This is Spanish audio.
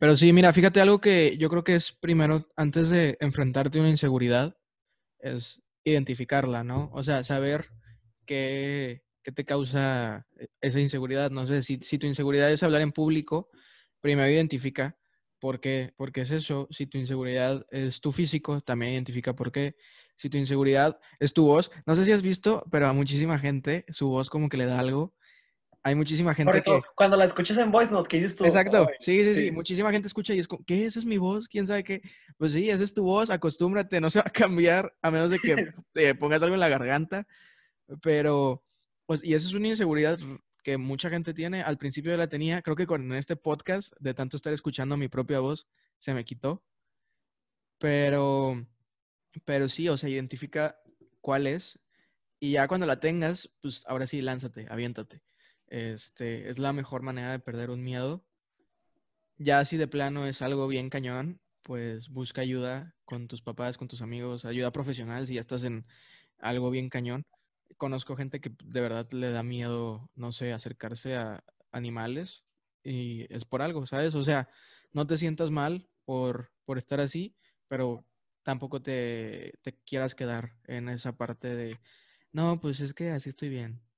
Pero sí, mira, fíjate algo que yo creo que es primero, antes de enfrentarte a una inseguridad, es identificarla, ¿no? O sea, saber qué, te causa e, esa inseguridad. No sé, si, si, tu inseguridad es hablar en público, primero identifica por qué, por qué es eso. Si tu inseguridad es tu físico, también identifica por qué. Si tu inseguridad es tu voz, no sé si has visto, pero a muchísima gente su voz como que le da algo hay muchísima gente que... Cuando la escuchas en voice note, ¿qué dices tú? Exacto, sí, sí, sí, Muchísima gente escucha y es como, ¿qué? ¿Esa es mi voz? ¿Quién sabe qué? Pues sí, esa es tu voz, acostúmbrate, no se va a cambiar a menos de que te eh, pongas algo en la garganta. Pero, pues, y esa es una inseguridad que mucha gente tiene. Al principio yo la tenía, creo que con este podcast, de tanto estar escuchando mi propia voz, se me quitó. Pero, pero sí, o sea, identifica cuál es. Y ya cuando la tengas, pues ahora sí, lánzate, aviéntate. Este, es la mejor manera de perder un miedo. Ya si de plano es algo bien cañón, pues busca ayuda con tus papás, con tus amigos, ayuda profesional si ya estás en algo bien cañón. Conozco gente que de verdad le da miedo, no sé, acercarse a animales y es por algo, ¿sabes? O sea, no te sientas mal por, por estar así, pero tampoco te, te quieras quedar en esa parte de, no, pues es que así estoy bien.